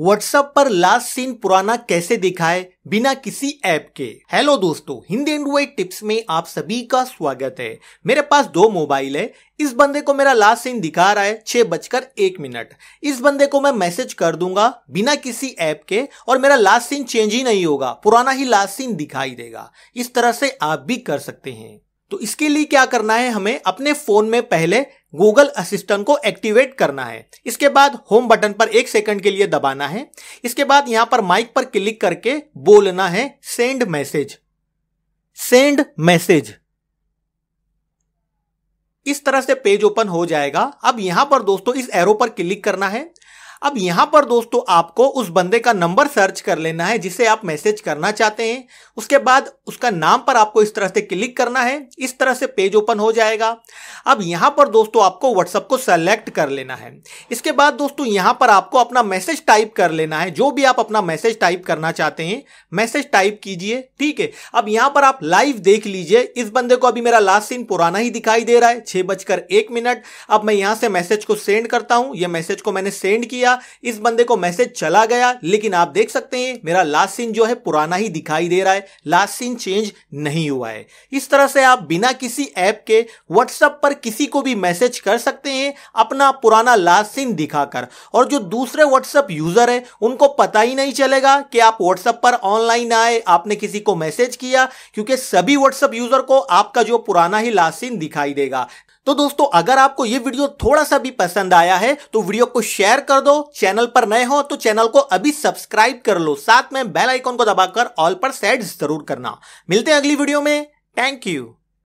WhatsApp पर last scene पुराना कैसे दिखाए बिना किसी ऐप के हेलो दोस्तों हिंदी एंड वाइट टिप्स में आप सभी का स्वागत है मेरे पास दो मोबाइल है इस बंदे को मेरा लास्ट सीन दिखा रहा है छह बजकर एक मिनट इस बंदे को मैं मैसेज कर दूंगा बिना किसी ऐप के और मेरा लास्ट सीन चेंज ही नहीं होगा पुराना ही लास्ट सीन दिखाई देगा इस तरह से आप भी कर सकते हैं तो इसके लिए क्या करना है हमें अपने फोन में पहले गूगल असिस्टेंट को एक्टिवेट करना है इसके बाद होम बटन पर एक सेकंड के लिए दबाना है इसके बाद यहां पर माइक पर क्लिक करके बोलना है सेंड मैसेज सेंड मैसेज इस तरह से पेज ओपन हो जाएगा अब यहां पर दोस्तों इस एरो पर क्लिक करना है अब यहां पर दोस्तों आपको उस बंदे का नंबर सर्च कर लेना है जिसे आप मैसेज करना चाहते हैं उसके बाद उसका नाम पर आपको इस तरह से क्लिक करना है इस तरह से पेज ओपन हो जाएगा अब यहां पर दोस्तों आपको व्हाट्सअप को सेलेक्ट कर लेना है इसके बाद दोस्तों यहां पर आपको अपना मैसेज टाइप कर लेना है जो भी आप अपना मैसेज टाइप करना चाहते हैं मैसेज टाइप कीजिए ठीक है अब यहां पर आप लाइव देख लीजिए इस बंदे को अभी मेरा लास्ट सीन पुराना ही दिखाई दे रहा है छह बजकर एक मिनट अब मैं यहां से मैसेज को सेंड करता हूं यह मैसेज को मैंने सेंड किया किया इस बंदे को मैसेज चला गया लेकिन आप देख सकते हैं मेरा लास्ट सीन जो है पुराना ही दिखाई दे रहा है लास्ट सीन चेंज नहीं हुआ है इस तरह से आप बिना किसी ऐप के व्हाट्सएप पर किसी को भी मैसेज कर सकते हैं अपना पुराना लास्ट सीन दिखाकर और जो दूसरे व्हाट्सएप यूजर है उनको पता ही नहीं चलेगा कि आप व्हाट्सएप पर ऑनलाइन आए आपने किसी को मैसेज किया क्योंकि सभी व्हाट्सएप यूजर को आपका जो पुराना ही लास्ट सीन दिखाई देगा तो दोस्तों अगर आपको ये वीडियो थोड़ा सा भी पसंद आया है तो वीडियो को शेयर कर दो चैनल पर नए हो तो चैनल को अभी सब्सक्राइब कर लो साथ में बेल आइकॉन को दबाकर ऑल पर सेट जरूर करना मिलते हैं अगली वीडियो में थैंक यू